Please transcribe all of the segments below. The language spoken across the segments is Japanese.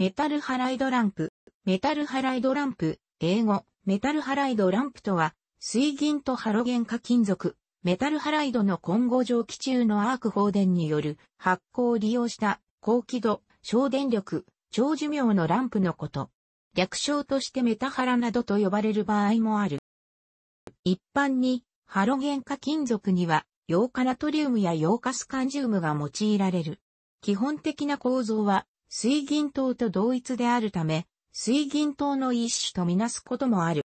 メタルハライドランプ。メタルハライドランプ、英語、メタルハライドランプとは、水銀とハロゲン化金属、メタルハライドの混合蒸気中のアーク放電による発光を利用した高輝度、省電力、長寿命のランプのこと。略称としてメタハラなどと呼ばれる場合もある。一般に、ハロゲン化金属には、ヨ化ナトリウムやヨ化スカンジウムが用いられる。基本的な構造は、水銀糖と同一であるため、水銀糖の一種とみなすこともある。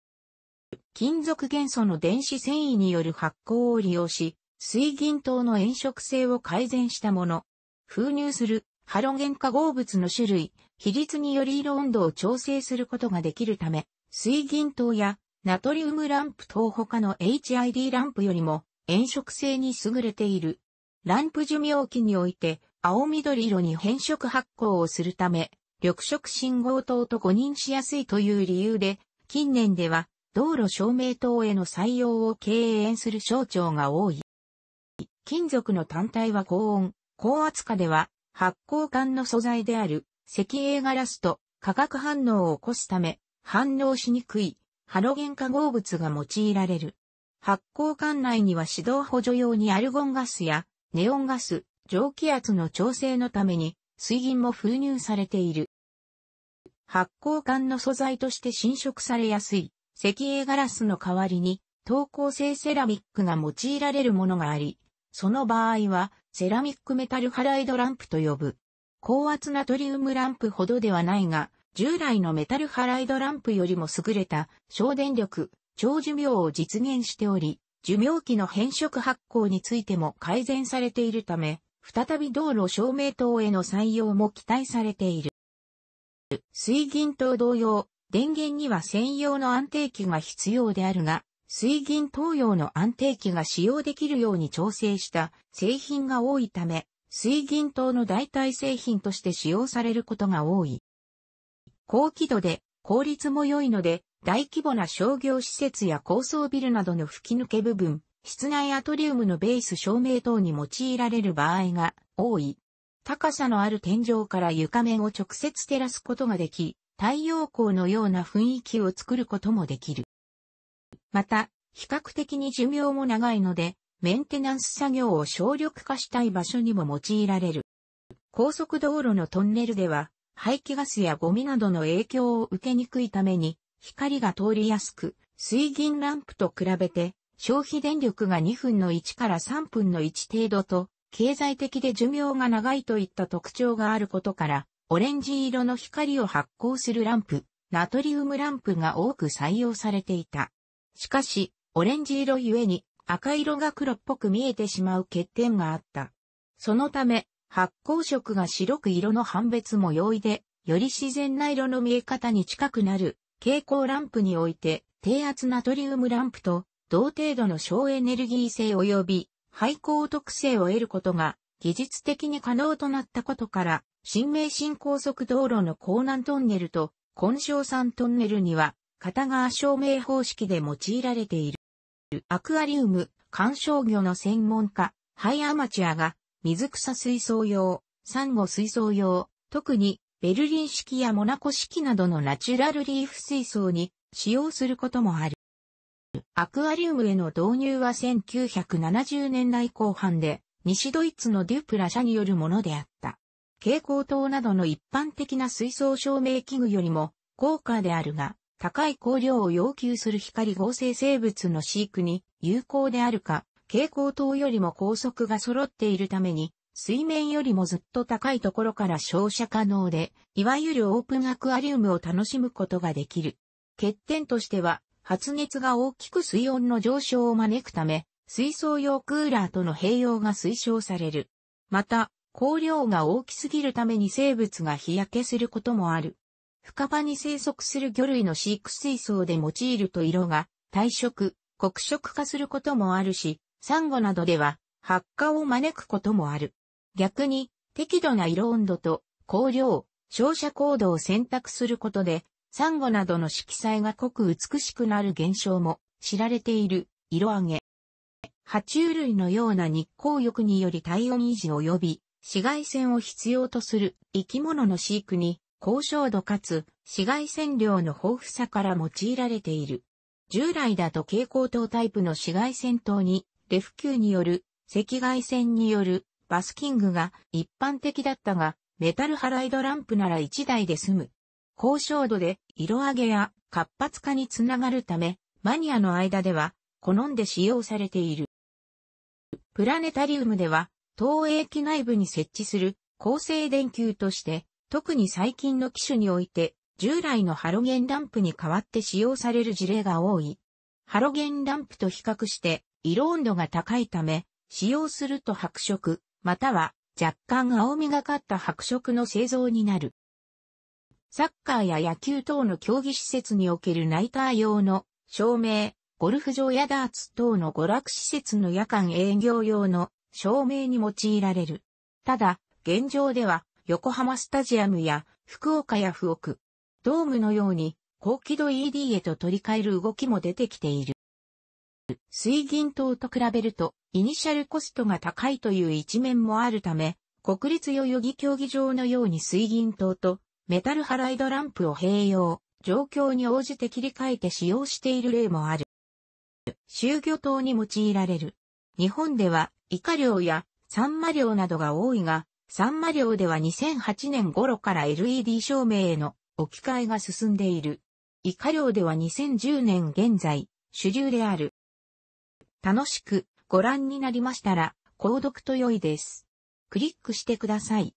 金属元素の電子繊維による発酵を利用し、水銀糖の炎色性を改善したもの。封入するハロゲン化合物の種類、比率により色温度を調整することができるため、水銀糖やナトリウムランプ等他の HID ランプよりも炎色性に優れている。ランプ寿命期において青緑色に変色発光をするため、緑色信号灯と誤認しやすいという理由で、近年では道路照明灯への採用を敬遠する省庁が多い。金属の単体は高温、高圧化では発光管の素材である石英ガラスと化学反応を起こすため反応しにくいハロゲン化合物が用いられる。発光管内には指導補助用にアルゴンガスやネオンガス、蒸気圧の調整のために水銀も封入されている。発光管の素材として侵食されやすい石英ガラスの代わりに等高性セラミックが用いられるものがあり、その場合はセラミックメタルハライドランプと呼ぶ。高圧ナトリウムランプほどではないが、従来のメタルハライドランプよりも優れた省電力、長寿命を実現しており、寿命期の変色発光についても改善されているため、再び道路照明灯への採用も期待されている。水銀灯同様、電源には専用の安定器が必要であるが、水銀灯用の安定器が使用できるように調整した製品が多いため、水銀灯の代替製品として使用されることが多い。高輝度で効率も良いので、大規模な商業施設や高層ビルなどの吹き抜け部分、室内アトリウムのベース照明等に用いられる場合が多い。高さのある天井から床面を直接照らすことができ、太陽光のような雰囲気を作ることもできる。また、比較的に寿命も長いので、メンテナンス作業を省力化したい場所にも用いられる。高速道路のトンネルでは、排気ガスやゴミなどの影響を受けにくいために、光が通りやすく、水銀ランプと比べて消費電力が2分の1から3分の1程度と、経済的で寿命が長いといった特徴があることから、オレンジ色の光を発光するランプ、ナトリウムランプが多く採用されていた。しかし、オレンジ色ゆえに赤色が黒っぽく見えてしまう欠点があった。そのため、発光色が白く色の判別も容易で、より自然な色の見え方に近くなる蛍光ランプにおいて、低圧ナトリウムランプと同程度の省エネルギー性及び廃校特性を得ることが技術的に可能となったことから、新名神高速道路の港南トンネルと根性山トンネルには片側照明方式で用いられている。アクアリウム、観賞魚の専門家、ハイアマチュアが水草水槽用、サンゴ水槽用、特にベルリン式やモナコ式などのナチュラルリーフ水槽に使用することもある。アクアリウムへの導入は1970年代後半で、西ドイツのデュプラ社によるものであった。蛍光灯などの一般的な水槽照明器具よりも高価であるが、高い光量を要求する光合成生物の飼育に有効であるか、蛍光灯よりも高速が揃っているために、水面よりもずっと高いところから照射可能で、いわゆるオープンアクアリウムを楽しむことができる。欠点としては、発熱が大きく水温の上昇を招くため、水槽用クーラーとの併用が推奨される。また、光量が大きすぎるために生物が日焼けすることもある。深場に生息する魚類の飼育水槽で用いると色が退色、黒色化することもあるし、サンゴなどでは発火を招くこともある。逆に、適度な色温度と光量、照射高度を選択することでサンゴなどの色彩が濃く美しくなる現象も知られている色上げ。爬虫類のような日光浴により体温維持及び紫外線を必要とする生き物の飼育に高照度かつ紫外線量の豊富さから用いられている。従来だと蛍光灯タイプの紫外線灯にレフ球による赤外線によるバスキングが一般的だったがメタルハライドランプなら1台で済む高照度で色上げや活発化につながるため、マニアの間では好んで使用されている。プラネタリウムでは、投影機内部に設置する高性電球として、特に最近の機種において、従来のハロゲンランプに代わって使用される事例が多い。ハロゲンランプと比較して、色温度が高いため、使用すると白色、または若干青みがかった白色の製造になる。サッカーや野球等の競技施設におけるナイター用の照明、ゴルフ場やダーツ等の娯楽施設の夜間営業用の照明に用いられる。ただ、現状では横浜スタジアムや福岡や福岡、ドームのように高輝度 ED へと取り替える動きも出てきている。水銀灯と比べると、イニシャルコストが高いという一面もあるため、国立代々木競技場のように水銀灯とメタルハライドランプを併用、状況に応じて切り替えて使用している例もある。集魚灯に用いられる。日本では、イカ漁やサンマ漁などが多いが、サンマ漁では2008年頃から LED 照明への置き換えが進んでいる。イカ漁では2010年現在、主流である。楽しくご覧になりましたら、購読と良いです。クリックしてください。